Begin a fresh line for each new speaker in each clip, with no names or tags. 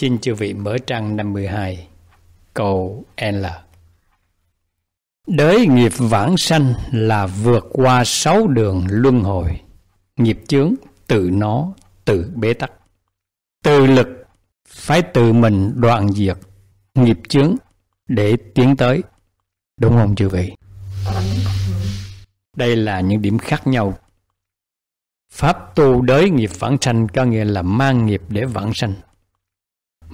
Xin chư vị mở trang 52 Cầu N Đới nghiệp vãng sanh là vượt qua sáu đường luân hồi Nghiệp chướng tự nó tự bế tắc tự lực phải tự mình đoạn diệt nghiệp chướng để tiến tới Đúng không chư vị? Đây là những điểm khác nhau Pháp tu đới nghiệp vãng sanh có nghĩa là mang nghiệp để vãng sanh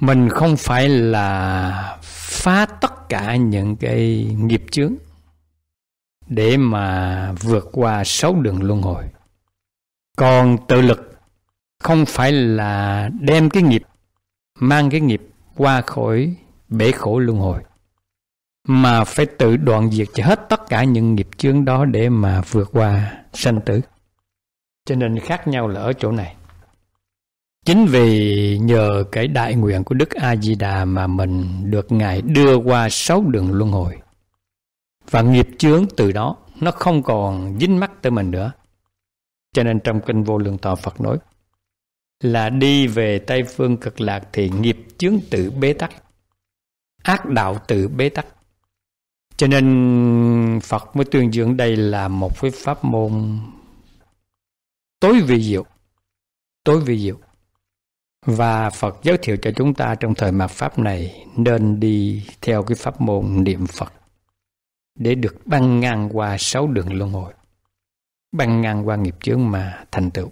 mình không phải là phá tất cả những cái nghiệp chướng để mà vượt qua sáu đường luân hồi còn tự lực không phải là đem cái nghiệp mang cái nghiệp qua khỏi bể khổ luân hồi mà phải tự đoạn diệt hết tất cả những nghiệp chướng đó để mà vượt qua sanh tử cho nên khác nhau là ở chỗ này Chính vì nhờ cái đại nguyện của Đức A-di-đà mà mình được Ngài đưa qua sáu đường luân hồi. Và nghiệp chướng từ đó nó không còn dính mắc tới mình nữa. Cho nên trong kinh Vô Lượng Thọ Phật nói là đi về Tây Phương Cực Lạc thì nghiệp chướng tự bế tắc, ác đạo tự bế tắc. Cho nên Phật mới tuyên dương đây là một cái pháp môn tối vi diệu. Tối vi diệu và Phật giới thiệu cho chúng ta trong thời mạt Pháp này nên đi theo cái pháp môn niệm Phật để được băng ngang qua sáu đường luân hồi, băng ngang qua nghiệp chướng mà thành tựu.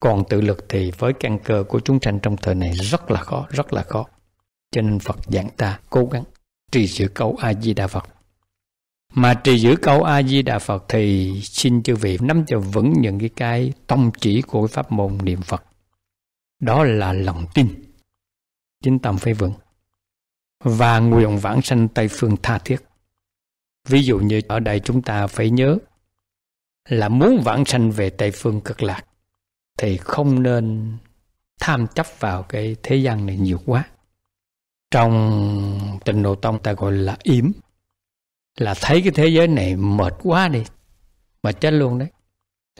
Còn tự lực thì với căn cơ của chúng sanh trong thời này rất là khó, rất là khó. Cho nên Phật dặn ta cố gắng trì giữ câu A-di-đà Phật. Mà trì giữ câu A-di-đà Phật thì xin chư vị nắm cho vững những cái, cái tông chỉ của pháp môn niệm Phật đó là lòng tin chính tâm phải vững và nguyện vãng sanh Tây Phương tha thiết. Ví dụ như ở đây chúng ta phải nhớ là muốn vãng sanh về Tây Phương cực lạc thì không nên tham chấp vào cái thế gian này nhiều quá. Trong tình độ tông ta gọi là yếm là thấy cái thế giới này mệt quá đi mà chết luôn đấy.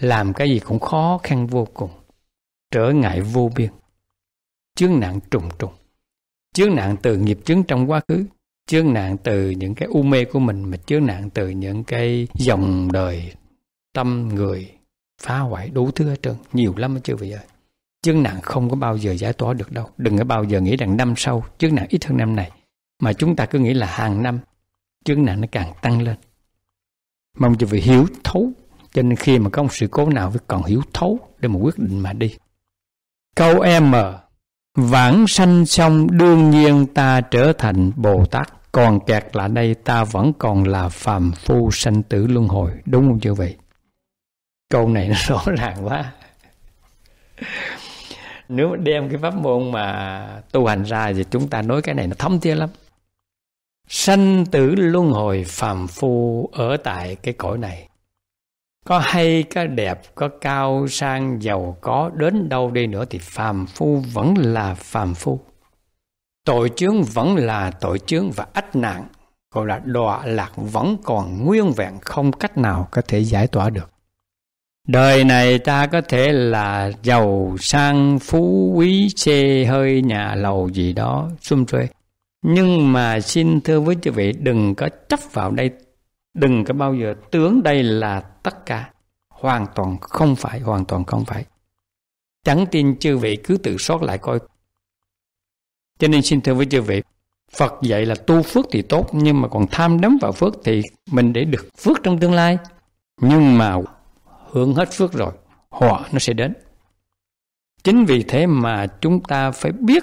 Làm cái gì cũng khó khăn vô cùng trở ngại vô biên chướng nạn trùng trùng chướng nạn từ nghiệp chướng trong quá khứ chướng nạn từ những cái u mê của mình mà chướng nạn từ những cái dòng đời tâm người phá hoại đủ thứ hết trơn nhiều lắm chưa vậy ơi chướng nạn không có bao giờ giải tỏa được đâu đừng có bao giờ nghĩ rằng năm sau chướng nạn ít hơn năm này mà chúng ta cứ nghĩ là hàng năm chướng nạn nó càng tăng lên mong cho vị hiểu thấu cho nên khi mà có một sự cố nào phải còn hiểu thấu để mà quyết định mà đi Câu em mở Vãng sanh xong đương nhiên ta trở thành Bồ Tát Còn kẹt lại đây ta vẫn còn là phàm phu sanh tử luân hồi Đúng không chưa vậy? Câu này nó rõ ràng quá Nếu đem cái pháp môn mà tu hành ra Thì chúng ta nói cái này nó thấm thía lắm Sanh tử luân hồi phàm phu ở tại cái cõi này có hay có đẹp có cao sang giàu có đến đâu đi nữa thì phàm phu vẫn là phàm phu tội chướng vẫn là tội chướng và ách nạn gọi là đọa lạc vẫn còn nguyên vẹn không cách nào có thể giải tỏa được đời này ta có thể là giàu sang phú quý xe hơi nhà lầu gì đó xung xuê nhưng mà xin thưa với quý vị đừng có chấp vào đây đừng có bao giờ tưởng đây là tất cả hoàn toàn không phải hoàn toàn không phải chẳng tin chư vị cứ tự xót lại coi cho nên xin thưa với chư vị Phật dạy là tu phước thì tốt nhưng mà còn tham đắm vào phước thì mình để được phước trong tương lai. Nhưng mà hưởng hết phước rồi, họa nó sẽ đến. Chính vì thế mà chúng ta phải biết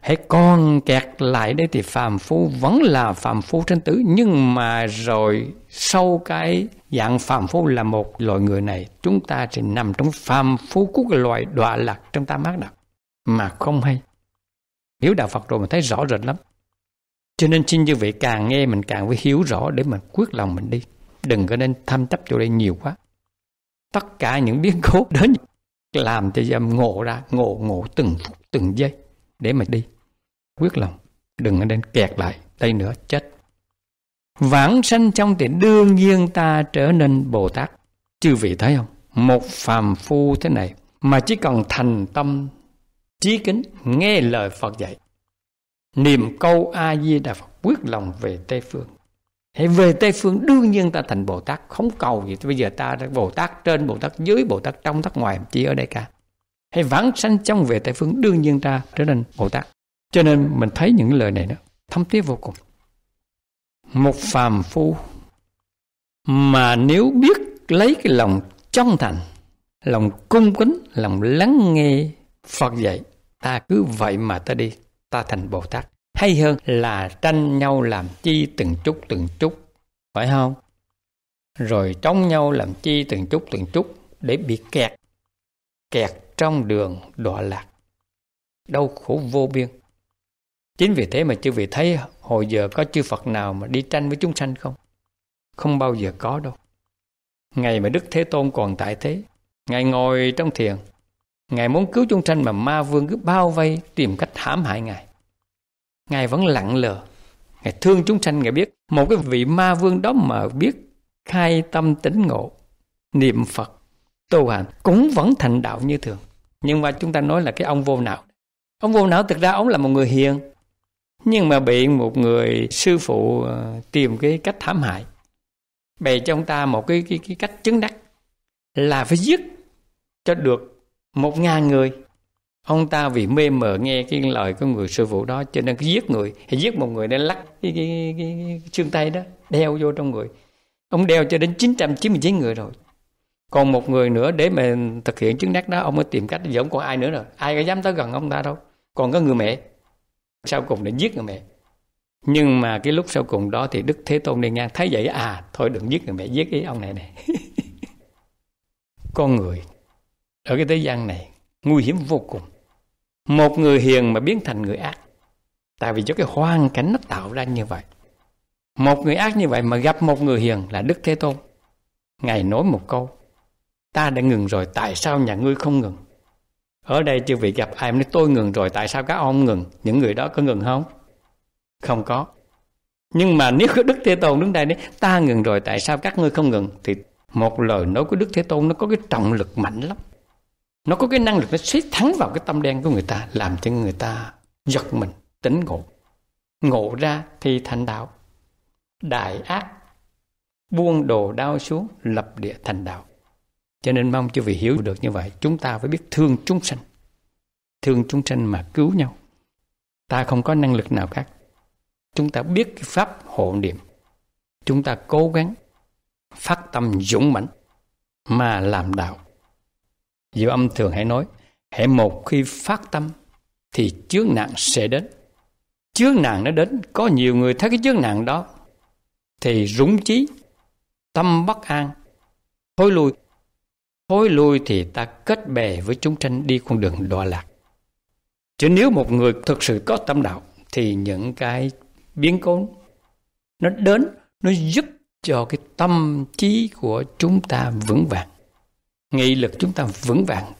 hãy còn kẹt lại đây thì phàm phu vẫn là phàm phu trên tứ nhưng mà rồi sau cái dạng phàm phu là một loại người này chúng ta sẽ nằm trong phàm phu của cái loài đọa lạc trong tam ác đạo mà không hay hiểu đạo phật rồi mình thấy rõ rệt lắm cho nên xin như vậy càng nghe mình càng phải hiểu rõ để mình quyết lòng mình đi đừng có nên tham chấp chỗ đây nhiều quá tất cả những biến cố đến làm cho dâm ngộ ra ngộ ngộ từng phút từng giây để mà đi quyết lòng đừng nên kẹt lại đây nữa chết vãng sanh trong thì đương nhiên ta trở nên bồ tát chư vị thấy không một phàm phu thế này mà chỉ cần thành tâm trí kính nghe lời phật dạy niệm câu a di đà phật quyết lòng về tây phương Hãy về Tây Phương đương nhiên ta thành Bồ Tát Không cầu gì Bây giờ ta đã Bồ Tát trên Bồ Tát dưới Bồ Tát trong Bồ Tát ngoài Chỉ ở đây cả hay vãng sanh trong về tây phương đương nhiên ra trở nên bồ tát cho nên mình thấy những lời này đó thâm thiết vô cùng một phàm phu mà nếu biết lấy cái lòng trong thành lòng cung kính lòng lắng nghe phật dạy ta cứ vậy mà ta đi ta thành bồ tát hay hơn là tranh nhau làm chi từng chút từng chút phải không rồi trong nhau làm chi từng chút từng chút để bị kẹt kẹt trong đường đọa lạc, đau khổ vô biên. Chính vì thế mà chưa vị thấy hồi giờ có chư Phật nào mà đi tranh với chúng sanh không? Không bao giờ có đâu. Ngày mà Đức Thế Tôn còn tại thế, Ngài ngồi trong thiền, Ngài muốn cứu chúng sanh mà ma vương cứ bao vây tìm cách hãm hại Ngài. Ngài vẫn lặng lờ, Ngài thương chúng sanh, Ngài biết một cái vị ma vương đó mà biết khai tâm tĩnh ngộ, niệm Phật, tu hành cũng vẫn thành đạo như thường nhưng mà chúng ta nói là cái ông vô não ông vô não thực ra ông là một người hiền nhưng mà bị một người sư phụ ờ, tìm cái cách thảm hại bày cho ông ta một cái cái, cái cách chứng đắc là phải giết cho được một ngàn người ông ta vì mê mờ nghe cái lời của người sư phụ đó cho nên cứ giết người hay giết một người để lắc cái, cái, cái, cái, cái xương tay đó đeo vô trong người ông đeo cho đến 999 người rồi còn một người nữa để mà thực hiện chứng đắc đó ông mới tìm cách giờ không còn ai nữa rồi ai có dám tới gần ông ta đâu còn có người mẹ sau cùng để giết người mẹ nhưng mà cái lúc sau cùng đó thì đức thế tôn đi ngang thấy vậy à thôi đừng giết người mẹ giết cái ông này này con người ở cái thế gian này nguy hiểm vô cùng một người hiền mà biến thành người ác tại vì do cái hoàn cảnh nó tạo ra như vậy một người ác như vậy mà gặp một người hiền là đức thế tôn ngài nói một câu ta đã ngừng rồi tại sao nhà ngươi không ngừng ở đây chưa vị gặp ai nói tôi ngừng rồi tại sao các ông ngừng những người đó có ngừng không không có nhưng mà nếu có đức thế tôn đứng đây đấy ta ngừng rồi tại sao các ngươi không ngừng thì một lời nói của đức thế tôn nó có cái trọng lực mạnh lắm nó có cái năng lực nó xếp thẳng vào cái tâm đen của người ta làm cho người ta giật mình tỉnh ngộ ngộ ra thì thành đạo đại ác buông đồ đau xuống lập địa thành đạo cho nên mong chư vị hiểu được như vậy, chúng ta phải biết thương chúng sanh. Thương chúng sanh mà cứu nhau. Ta không có năng lực nào khác. Chúng ta biết cái pháp hộ niệm. Chúng ta cố gắng phát tâm dũng mãnh mà làm đạo. Diệu âm thường hãy nói, hãy một khi phát tâm thì chướng nạn sẽ đến. Chướng nạn nó đến, có nhiều người thấy cái chướng nạn đó thì rúng trí, tâm bất an, thối lui thối lui thì ta kết bè với chúng tranh đi con đường đọa lạc. Chứ nếu một người thực sự có tâm đạo thì những cái biến cố nó đến, nó giúp cho cái tâm trí của chúng ta vững vàng. Nghị lực chúng ta vững vàng.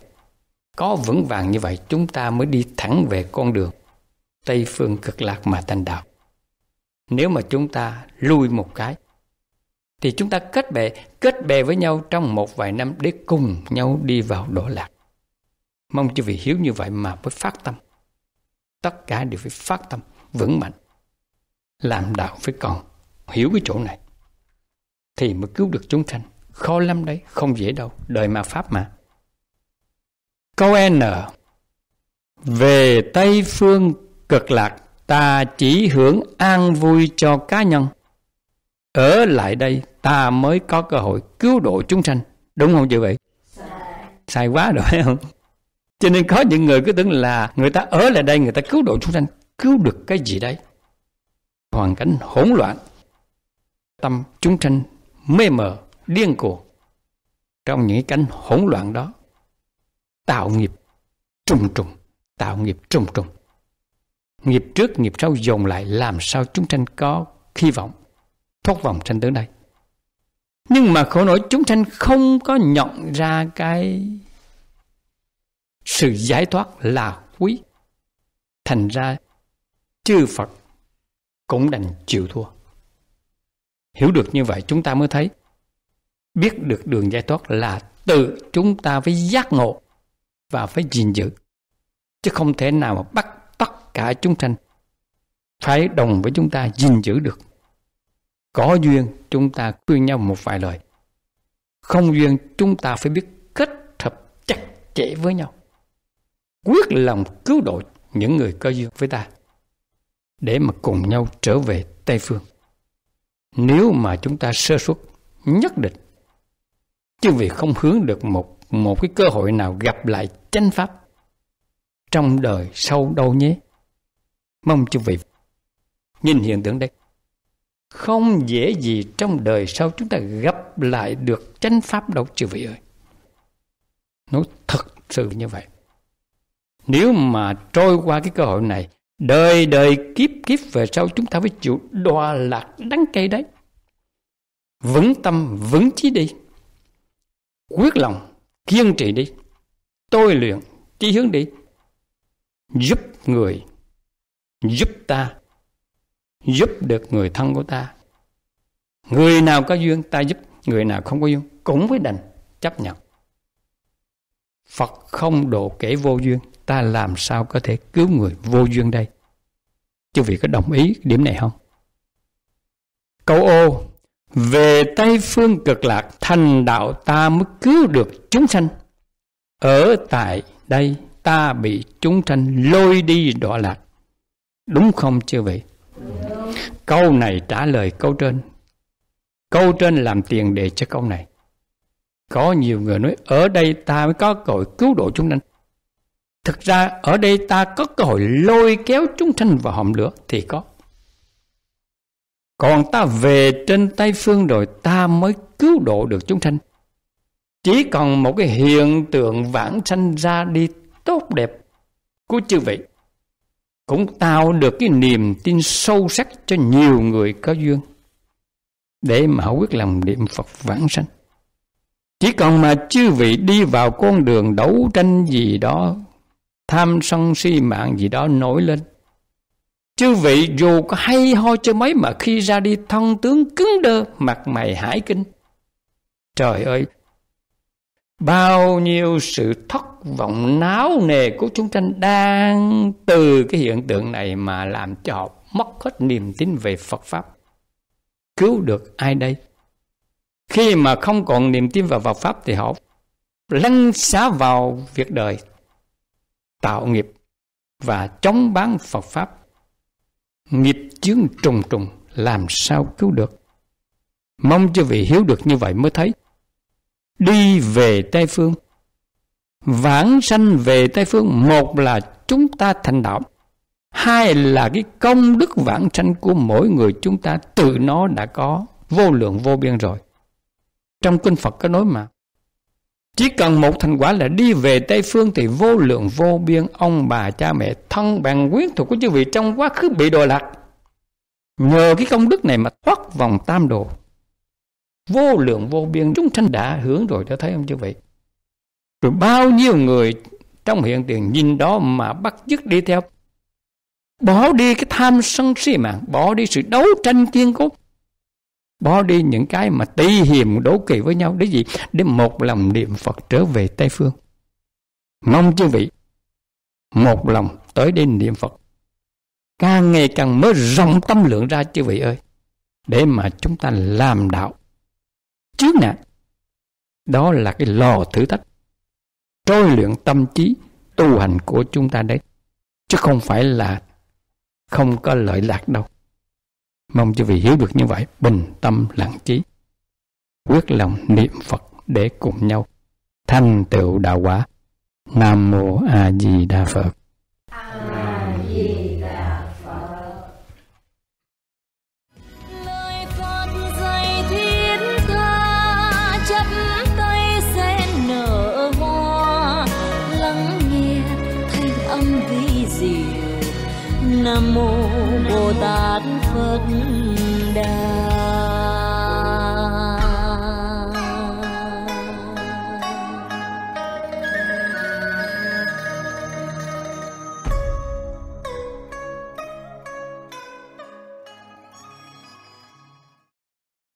Có vững vàng như vậy chúng ta mới đi thẳng về con đường Tây phương cực lạc mà thành đạo. Nếu mà chúng ta lui một cái thì chúng ta kết bè kết bè với nhau trong một vài năm để cùng nhau đi vào đổ lạc mong chư vị hiểu như vậy mà mới phát tâm tất cả đều phải phát tâm vững mạnh làm đạo phải còn hiểu cái chỗ này thì mới cứu được chúng sanh khó lắm đấy không dễ đâu đời mà pháp mà câu n về tây phương cực lạc ta chỉ hưởng an vui cho cá nhân ở lại đây ta mới có cơ hội cứu độ chúng sanh đúng không như vậy sai quá rồi phải không cho nên có những người cứ tưởng là người ta ở lại đây người ta cứu độ chúng sanh cứu được cái gì đấy hoàn cảnh hỗn loạn tâm chúng sanh mê mờ điên cuồng trong những cảnh hỗn loạn đó tạo nghiệp trùng trùng tạo nghiệp trùng trùng nghiệp trước nghiệp sau dồn lại làm sao chúng sanh có hy vọng thoát vòng sanh tới đây mà khổ nỗi chúng sanh không có nhận ra cái sự giải thoát là quý thành ra chư phật cũng đành chịu thua hiểu được như vậy chúng ta mới thấy biết được đường giải thoát là tự chúng ta phải giác ngộ và phải gìn giữ chứ không thể nào mà bắt tất cả chúng sanh phải đồng với chúng ta gìn giữ được có duyên chúng ta khuyên nhau một vài lời. Không duyên chúng ta phải biết kết hợp chặt chẽ với nhau. Quyết lòng cứu độ những người có duyên với ta. Để mà cùng nhau trở về Tây Phương. Nếu mà chúng ta sơ suất nhất định chứ vì không hướng được một một cái cơ hội nào gặp lại chánh pháp trong đời sau đâu nhé mong chư vị nhìn hiện tượng đây không dễ gì trong đời sau chúng ta gặp lại được chánh pháp đâu chư vị ơi nó thật sự như vậy nếu mà trôi qua cái cơ hội này đời đời kiếp kiếp về sau chúng ta phải chịu đọa lạc đắng cay đấy vững tâm vững chí đi quyết lòng kiên trì đi tôi luyện chí hướng đi giúp người giúp ta giúp được người thân của ta người nào có duyên ta giúp người nào không có duyên cũng phải đành chấp nhận phật không độ kẻ vô duyên ta làm sao có thể cứu người vô duyên đây chư vị có đồng ý điểm này không câu ô về tây phương cực lạc thành đạo ta mới cứu được chúng sanh ở tại đây ta bị chúng sanh lôi đi đọa lạc đúng không chư vị câu này trả lời câu trên câu trên làm tiền đề cho câu này có nhiều người nói ở đây ta mới có cơ hội cứu độ chúng sanh thực ra ở đây ta có cơ hội lôi kéo chúng sanh vào hòm lửa thì có còn ta về trên tây phương rồi ta mới cứu độ được chúng sanh chỉ còn một cái hiện tượng vãng sanh ra đi tốt đẹp của chư vị cũng tạo được cái niềm tin sâu sắc cho nhiều người có duyên để mà họ quyết lòng niệm Phật vãng sanh. Chỉ còn mà chư vị đi vào con đường đấu tranh gì đó, tham sân si mạng gì đó nổi lên. Chư vị dù có hay ho cho mấy mà khi ra đi thân tướng cứng đơ, mặt mày hải kinh. Trời ơi, bao nhiêu sự thất vọng náo nề của chúng sanh đang từ cái hiện tượng này mà làm cho họ mất hết niềm tin về Phật Pháp. Cứu được ai đây? Khi mà không còn niềm tin vào Phật Pháp thì họ lăn xá vào việc đời, tạo nghiệp và chống bán Phật Pháp. Nghiệp chướng trùng trùng làm sao cứu được? Mong cho vị hiếu được như vậy mới thấy đi về Tây Phương. Vãng sanh về Tây Phương, một là chúng ta thành đạo, hai là cái công đức vãng sanh của mỗi người chúng ta tự nó đã có vô lượng vô biên rồi. Trong kinh Phật có nói mà, chỉ cần một thành quả là đi về Tây Phương thì vô lượng vô biên ông bà cha mẹ thân bạn quyến thuộc của chư vị trong quá khứ bị đồ lạc. Nhờ cái công đức này mà thoát vòng tam đồ vô lượng vô biên chúng sanh đã hướng rồi đã thấy không chứ vậy rồi bao nhiêu người trong hiện tiền nhìn đó mà bắt dứt đi theo bỏ đi cái tham sân si mạng bỏ đi sự đấu tranh kiên cố bỏ đi những cái mà tỉ hiềm đố kỵ với nhau để gì để một lòng niệm phật trở về tây phương mong chư vị một lòng tới đến niệm phật càng ngày càng mới rộng tâm lượng ra chư vị ơi để mà chúng ta làm đạo trước nạn đó là cái lò thử thách trôi luyện tâm trí tu hành của chúng ta đấy chứ không phải là không có lợi lạc đâu mong cho vị hiểu được như vậy bình tâm lặng trí quyết lòng niệm phật để cùng nhau thành tựu đạo quả nam mô a di đà phật mô bồ tát phật đà